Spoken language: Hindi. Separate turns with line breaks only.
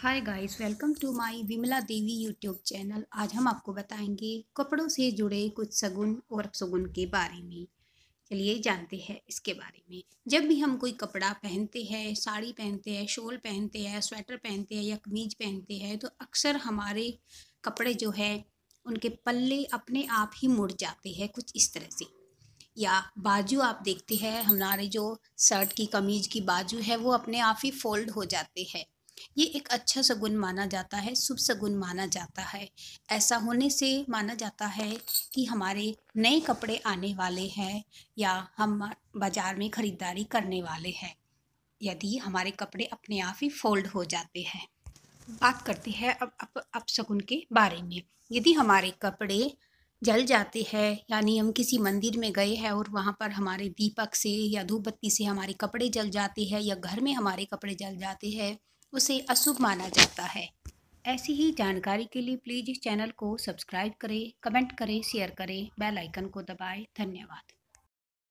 hi guys welcome to my Vimla Devi YouTube channel आज हम आपको बताएंगे कपड़ों से जुड़े कुछ सगुन और अपसगुन के बारे में चलिए जानते हैं इसके बारे में जब भी हम कोई कपड़ा पहनते हैं साड़ी पहनते हैं शॉल पहनते हैं स्वेटर पहनते हैं या कमीज पहनते हैं तो अक्सर हमारे कपड़े जो है उनके पल्ले अपने आप ही मुड़ जाते हैं कुछ इस तरह से या बाजू आप देखते हैं हमारे जो शर्ट की कमीज की बाजू है वो अपने आप ही फोल्ड हो जाते हैं ये एक अच्छा सगुन माना जाता है शुभ सगुन माना जाता है ऐसा होने से माना जाता है कि हमारे नए कपड़े आने वाले हैं या हम बाज़ार में ख़रीदारी करने वाले हैं यदि हमारे कपड़े अपने आप ही फोल्ड हो जाते हैं बात करते हैं अब अप, अपशगुन के बारे में यदि हमारे कपड़े जल जाते हैं यानी हम किसी मंदिर में गए हैं और वहाँ पर हमारे दीपक से या धूप बत्ती से हमारे कपड़े जल जाते हैं या घर में हमारे कपड़े जल जाते हैं उसे अशुभ माना जाता है ऐसी ही जानकारी के लिए प्लीज़ चैनल को सब्सक्राइब करें कमेंट करें शेयर करें बेल आइकन को दबाएं धन्यवाद